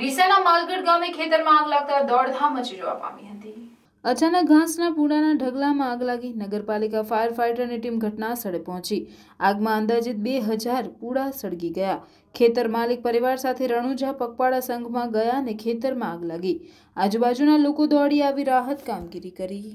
ડીસાના માલગઢ ગામે ખેતરમાં આગ લાગતા દોડધામ મચી જવા પામી હતી અચાનક ઘાસના પૂડાના ઢગલામાં આગ લાગી નગરપાલિકા ફાયર ફાઇટરની ટીમ ઘટના સ્થળે પહોંચી આગમાં અંદાજિત બે હજાર પૂડા સળગી ગયા ખેતર માલિક પરિવાર સાથે રણુજા પગપાળા સંઘમાં ગયા અને ખેતરમાં આગ લાગી આજુબાજુના લોકો દોડી આવી રાહત કામગીરી કરી